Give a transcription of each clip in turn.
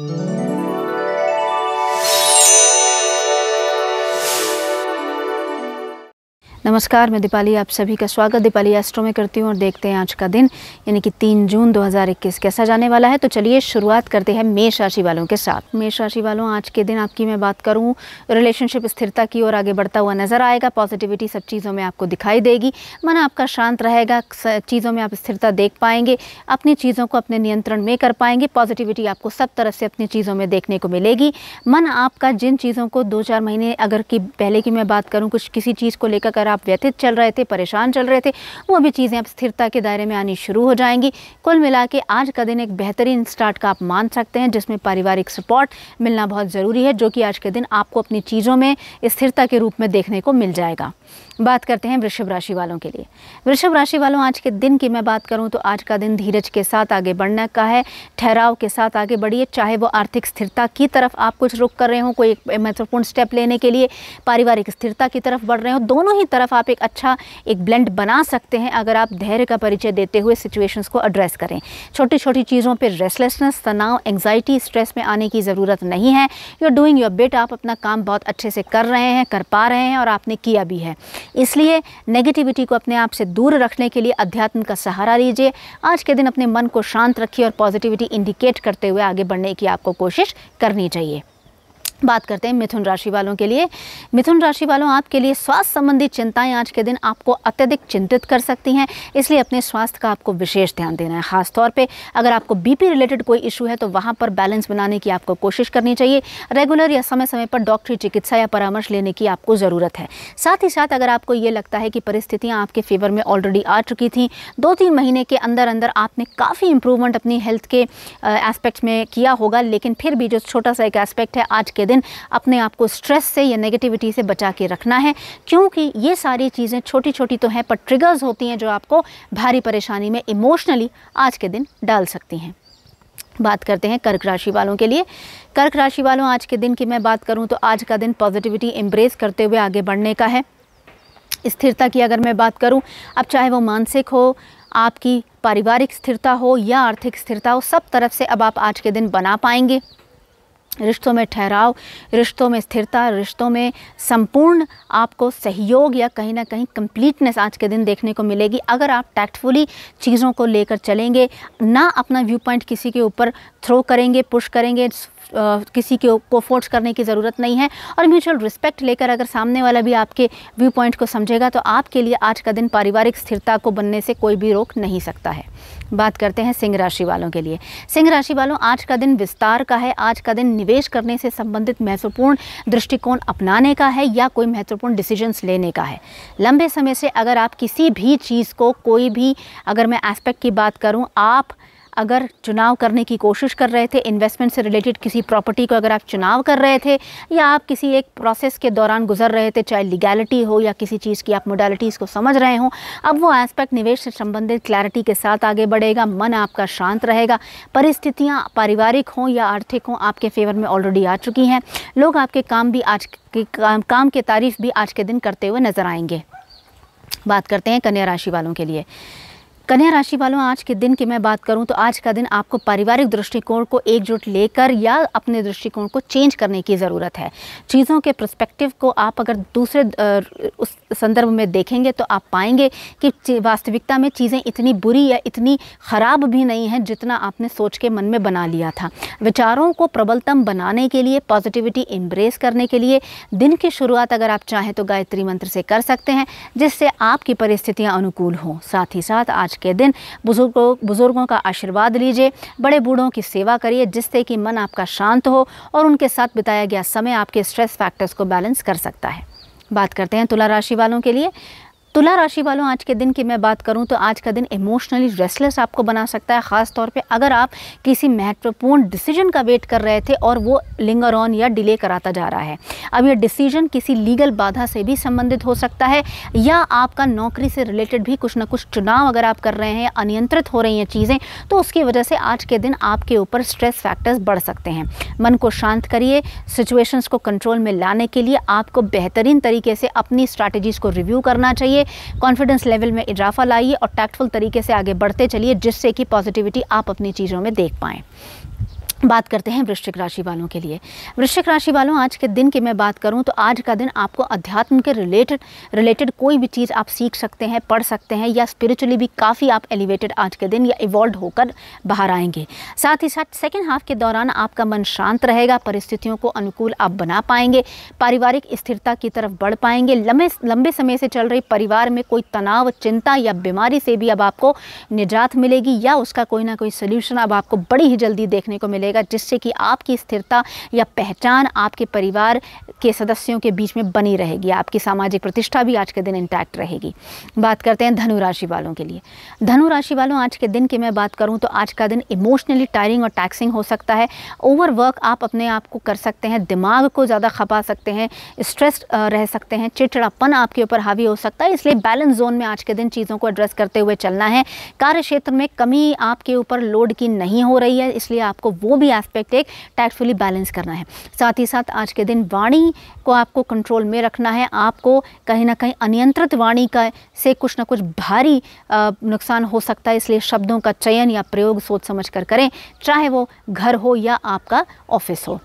mm नमस्कार मैं दीपाली आप सभी का स्वागत दीपाली एस्ट्रो में करती हूँ और देखते हैं आज का दिन यानी कि 3 जून 2021 कैसा जाने वाला है तो चलिए शुरुआत करते हैं मेष राशि वालों के साथ मेष राशि वालों आज के दिन आपकी मैं बात करूँ रिलेशनशिप स्थिरता की ओर आगे बढ़ता हुआ नजर आएगा पॉजिटिविटी सब चीज़ों में आपको दिखाई देगी मन आपका शांत रहेगा चीज़ों में आप स्थिरता देख पाएंगे अपनी चीज़ों को अपने नियंत्रण में कर पाएंगे पॉजिटिविटी आपको सब तरफ से अपनी चीज़ों में देखने को मिलेगी मन आपका जिन चीज़ों को दो चार महीने अगर की पहले की मैं बात करूँ कुछ किसी चीज़ को लेकर आप आप व्यथित चल रहे थे परेशान चल रहे थे वो भी चीज़ें अब स्थिरता के दायरे में आनी शुरू हो जाएंगी कुल मिला के आज का दिन एक बेहतरीन स्टार्ट का आप मान सकते हैं जिसमें पारिवारिक सपोर्ट मिलना बहुत ज़रूरी है जो कि आज के दिन आपको अपनी चीज़ों में स्थिरता के रूप में देखने को मिल जाएगा बात करते हैं वृषभ राशि वालों के लिए वृषभ राशि वालों आज के दिन की मैं बात करूं तो आज का दिन धीरज के साथ आगे बढ़ने का है ठहराव के साथ आगे बढ़िए चाहे वो आर्थिक स्थिरता की तरफ आप कुछ रुक कर रहे हो कोई एक महत्वपूर्ण स्टेप लेने के लिए पारिवारिक स्थिरता की तरफ बढ़ रहे हो दोनों ही तरफ तरफ आप एक अच्छा एक ब्लेंड बना सकते हैं अगर आप धैर्य का परिचय देते हुए सिचुएशंस को एड्रेस करें छोटी छोटी चीज़ों पर रेस्टलेसनेस तनाव एंग्जाइटी स्ट्रेस में आने की ज़रूरत नहीं है you are doing your bit आप अपना काम बहुत अच्छे से कर रहे हैं कर पा रहे हैं और आपने किया भी है इसलिए नेगेटिविटी को अपने आप से दूर रखने के लिए अध्यात्म का सहारा लीजिए आज के दिन अपने मन को शांत रखिए और पॉजिटिविटी इंडिकेट करते हुए आगे बढ़ने की आपको कोशिश करनी चाहिए बात करते हैं मिथुन राशि वालों के लिए मिथुन राशि वालों आपके लिए स्वास्थ्य संबंधी चिंताएं आज के दिन आपको अत्यधिक चिंतित कर सकती हैं इसलिए अपने स्वास्थ्य का आपको विशेष ध्यान देना है खासतौर पे अगर आपको बीपी रिलेटेड कोई इशू है तो वहाँ पर बैलेंस बनाने की आपको कोशिश करनी चाहिए रेगुलर या समय समय पर डॉक्टरी चिकित्सा या परामर्श लेने की आपको ज़रूरत है साथ ही साथ अगर आपको ये लगता है कि परिस्थितियाँ आपके फेवर में ऑलरेडी आ चुकी थी दो तीन महीने के अंदर अंदर आपने काफ़ी इंप्रूवमेंट अपनी हेल्थ के एस्पेक्ट में किया होगा लेकिन फिर भी जो छोटा सा एक एस्पेक्ट है आज के दिन अपने आप को स्ट्रेस से या नेगेटिविटी से बचा के रखना है क्योंकि ये सारी चीज़ें छोटी छोटी तो हैं पर ट्रिगर्स होती हैं जो आपको भारी परेशानी में इमोशनली आज के दिन डाल सकती हैं बात करते हैं कर्क राशि वालों के लिए कर्क राशि वालों आज के दिन की मैं बात करूं तो आज का दिन पॉजिटिविटी एम्ब्रेस करते हुए आगे बढ़ने का है स्थिरता की अगर मैं बात करूं अब चाहे वो मानसिक हो आपकी पारिवारिक स्थिरता हो या आर्थिक स्थिरता हो सब तरफ से अब आप आज के दिन बना पाएंगे रिश्तों में ठहराव रिश्तों में स्थिरता रिश्तों में संपूर्ण आपको सहयोग या कहीं ना कहीं कंप्लीटनेस आज के दिन देखने को मिलेगी अगर आप टैक्टफुली चीज़ों को लेकर चलेंगे ना अपना व्यू पॉइंट किसी के ऊपर थ्रो करेंगे पुश करेंगे किसी के को फोर्स करने की ज़रूरत नहीं है और म्यूचुअल रिस्पेक्ट लेकर अगर सामने वाला भी आपके व्यू पॉइंट को समझेगा तो आपके लिए आज का दिन पारिवारिक स्थिरता को बनने से कोई भी रोक नहीं सकता है बात करते हैं सिंह राशि वालों के लिए सिंह राशि वालों आज का दिन विस्तार का है आज का दिन निवेश करने से संबंधित महत्वपूर्ण दृष्टिकोण अपनाने का है या कोई महत्वपूर्ण डिसीजंस लेने का है लंबे समय से अगर आप किसी भी चीज़ को कोई भी अगर मैं एस्पेक्ट की बात करूँ आप अगर चुनाव करने की कोशिश कर रहे थे इन्वेस्टमेंट से रिलेटेड किसी प्रॉपर्टी को अगर आप चुनाव कर रहे थे या आप किसी एक प्रोसेस के दौरान गुजर रहे थे चाहे लीगैलिटी हो या किसी चीज़ की आप मोडालिटीज़ को समझ रहे हों अब वो एस्पेक्ट निवेश से संबंधित क्लैरिटी के साथ आगे बढ़ेगा मन आपका शांत रहेगा परिस्थितियाँ पारिवारिक हों या आर्थिक हों आपके फेवर में ऑलरेडी आ चुकी हैं लोग आपके काम भी आज के काम, काम की तारीफ भी आज के दिन करते हुए नज़र आएंगे बात करते हैं कन्या राशि वालों के लिए कन्या राशि वालों आज के दिन की मैं बात करूं तो आज का दिन आपको पारिवारिक दृष्टिकोण को एकजुट लेकर या अपने दृष्टिकोण को चेंज करने की ज़रूरत है चीज़ों के प्रस्पेक्टिव को आप अगर दूसरे उस संदर्भ में देखेंगे तो आप पाएंगे कि वास्तविकता में चीज़ें इतनी बुरी या इतनी ख़राब भी नहीं हैं जितना आपने सोच के मन में बना लिया था विचारों को प्रबलतम बनाने के लिए पॉजिटिविटी एम्ब्रेस करने के लिए दिन की शुरुआत अगर आप चाहें तो गायत्री मंत्र से कर सकते हैं जिससे आपकी परिस्थितियाँ अनुकूल हों साथ ही साथ आज के दिन बुज़ुर्गों बुज़ुर्गों का आशीर्वाद लीजिए बड़े बूढ़ों की सेवा करिए जिससे कि मन आपका शांत हो और उनके साथ बिताया गया समय आपके स्ट्रेस फैक्टर्स को बैलेंस कर सकता है बात करते हैं तुला राशि वालों के लिए तुला राशि वालों आज के दिन की मैं बात करूं तो आज का दिन इमोशनली रेस्टलेस आपको बना सकता है ख़ास तौर पे अगर आप किसी महत्वपूर्ण डिसीजन का वेट कर रहे थे और वो लिंगर ऑन या डिले कराता जा रहा है अब यह डिसीजन किसी लीगल बाधा से भी संबंधित हो सकता है या आपका नौकरी से रिलेटेड भी कुछ ना कुछ चुनाव अगर आप कर रहे हैं अनियंत्रित हो रही हैं चीज़ें तो उसकी वजह से आज के दिन आपके ऊपर स्ट्रेस फैक्टर्स बढ़ सकते हैं मन को शांत करिए सिचुएशंस को कंट्रोल में लाने के लिए आपको बेहतरीन तरीके से अपनी स्ट्रैटेजीज़ को रिव्यू करना चाहिए चलिए कॉन्फिडेंस लेवल में इजाफा लाइए और टैक्टफुल तरीके से आगे बढ़ते चलिए जिससे कि पॉजिटिविटी आप अपनी चीज़ों में देख पाएँ बात करते हैं वृश्चिक राशि वालों के लिए वृश्चिक राशि वालों आज के दिन की मैं बात करूं तो आज का दिन आपको अध्यात्म के रिलेटेड रिलेटेड कोई भी चीज़ आप सीख सकते हैं पढ़ सकते हैं या स्पिरिचुअली भी काफ़ी आप एलिवेटेड आज के दिन या इवॉल्व होकर बाहर आएंगे साथ ही साथ सेकेंड हाफ के दौरान आपका मन शांत रहेगा परिस्थितियों को अनुकूल आप बना पाएंगे पारिवारिक स्थिरता की तरफ बढ़ पाएंगे लंबे लंबे समय से चल रही परिवार में कोई तनाव चिंता या बीमारी से भी अब आपको निजात मिलेगी या उसका कोई ना कोई सोल्यूशन अब आपको बड़ी ही जल्दी देखने को मिलेगा रहेगा जिससे कि आपकी स्थिरता या पहचान आपके परिवार के सदस्यों के बीच में बनी रहेगी आपकी सामाजिक प्रतिष्ठा भी आज के दिन इंटैक्ट रहेगी बात करते हैं धनु राशि वालों के लिए धनु राशि वालों आज के दिन की मैं बात करूं तो आज का दिन इमोशनली टायरिंग और टैक्सिंग हो सकता है ओवरवर्क आप अपने आप को कर सकते हैं दिमाग को ज़्यादा खपा सकते हैं स्ट्रेस रह सकते हैं चिड़चिड़ापन आपके ऊपर हावी हो सकता है इसलिए बैलेंस जोन में आज के दिन चीज़ों को एड्रेस करते हुए चलना है कार्य क्षेत्र में कमी आपके ऊपर लोड की नहीं हो रही है इसलिए आपको वो भी एस्पेक्ट एक टैक्सफुली बैलेंस करना है साथ ही साथ आज के दिन वाणी को आपको कंट्रोल में रखना है आपको कहीं ना कहीं अनियंत्रित वाणी का से कुछ ना कुछ भारी नुकसान हो सकता है इसलिए शब्दों का चयन या प्रयोग सोच समझ कर करें चाहे वो घर हो या आपका ऑफिस हो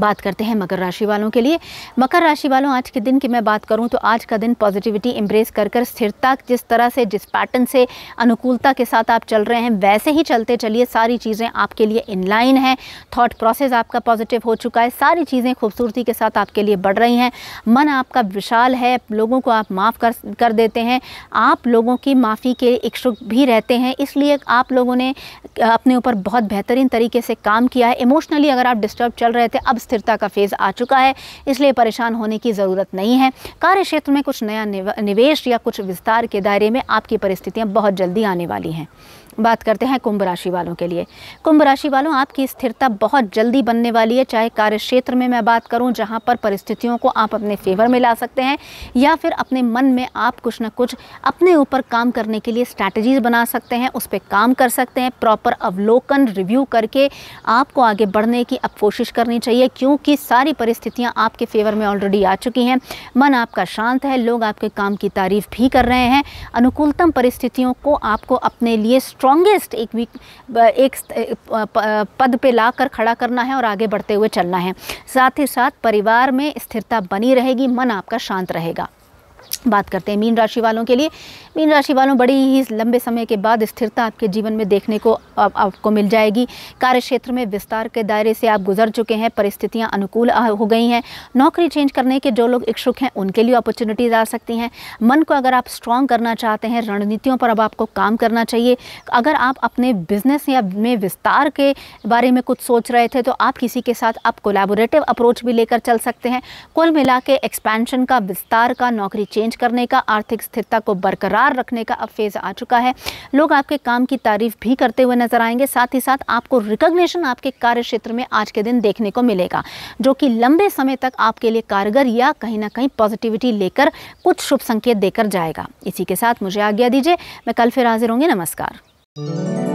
बात करते हैं मकर राशि वालों के लिए मकर राशि वालों आज के दिन की मैं बात करूं तो आज का दिन पॉजिटिविटी एम्ब्रेस कर कर स्थिरता जिस तरह से जिस पैटर्न से अनुकूलता के साथ आप चल रहे हैं वैसे ही चलते चलिए सारी चीज़ें आपके लिए इनलाइन हैं थॉट प्रोसेस आपका पॉजिटिव हो चुका है सारी चीज़ें खूबसूरती के साथ आपके लिए बढ़ रही हैं मन आपका विशाल है लोगों को आप माफ़ कर कर देते हैं आप लोगों की माफ़ी के इच्छुक भी रहते हैं इसलिए आप लोगों ने अपने ऊपर बहुत बेहतरीन तरीके से काम किया है इमोशनली अगर आप डिस्टर्ब चल रहे थे अब स्थिरता का फेज़ आ चुका है इसलिए परेशान होने की ज़रूरत नहीं है कार्य क्षेत्र में कुछ नया निवेश या कुछ विस्तार के दायरे में आपकी परिस्थितियां बहुत जल्दी आने वाली हैं बात करते हैं कुंभ राशि वालों के लिए कुंभ राशि वालों आपकी स्थिरता बहुत जल्दी बनने वाली है चाहे कार्य क्षेत्र में मैं बात करूं जहां पर परिस्थितियों को आप अपने फेवर में ला सकते हैं या फिर अपने मन में आप कुछ ना कुछ अपने ऊपर काम करने के लिए स्ट्रैटेजीज बना सकते हैं उस पर काम कर सकते हैं प्रॉपर अवलोकन रिव्यू करके आपको आगे बढ़ने की अब कोशिश करनी चाहिए क्योंकि सारी परिस्थितियाँ आपके फेवर में ऑलरेडी आ चुकी हैं मन आपका शांत है लोग आपके काम की तारीफ भी कर रहे हैं अनुकूलतम परिस्थितियों को आपको अपने लिए स्ट्रॉन्गेस्ट एक वीक एक पद पे ला कर खड़ा करना है और आगे बढ़ते हुए चलना है साथ ही साथ परिवार में स्थिरता बनी रहेगी मन आपका शांत रहेगा बात करते हैं मीन राशि वालों के लिए मीन राशि वालों बड़ी ही लंबे समय के बाद स्थिरता आपके जीवन में देखने को आप, आपको मिल जाएगी कार्य क्षेत्र में विस्तार के दायरे से आप गुजर चुके हैं परिस्थितियां अनुकूल हो गई हैं नौकरी चेंज करने के जो लोग इच्छुक हैं उनके लिए अपॉर्चुनिटीज़ आ सकती हैं मन को अगर आप स्ट्रॉन्ग करना चाहते हैं रणनीतियों पर अब आपको काम करना चाहिए अगर आप अपने बिजनेस या में विस्तार के बारे में कुछ सोच रहे थे तो आप किसी के साथ आप कोलेबोरेटिव अप्रोच भी लेकर चल सकते हैं कुल मिला के एक्सपेंशन का विस्तार का नौकरी चेंज करने का आर्थिक स्थिरता को बरकरार रखने का अब फेज़ आ चुका है लोग आपके काम की तारीफ भी करते हुए नजर आएंगे साथ ही साथ आपको रिकोगनेशन आपके कार्य क्षेत्र में आज के दिन देखने को मिलेगा जो कि लंबे समय तक आपके लिए कारगर या कहीं ना कहीं पॉजिटिविटी लेकर कुछ शुभ संकेत देकर जाएगा इसी के साथ मुझे आज्ञा दीजिए मैं कल फिर हाजिर होंगी नमस्कार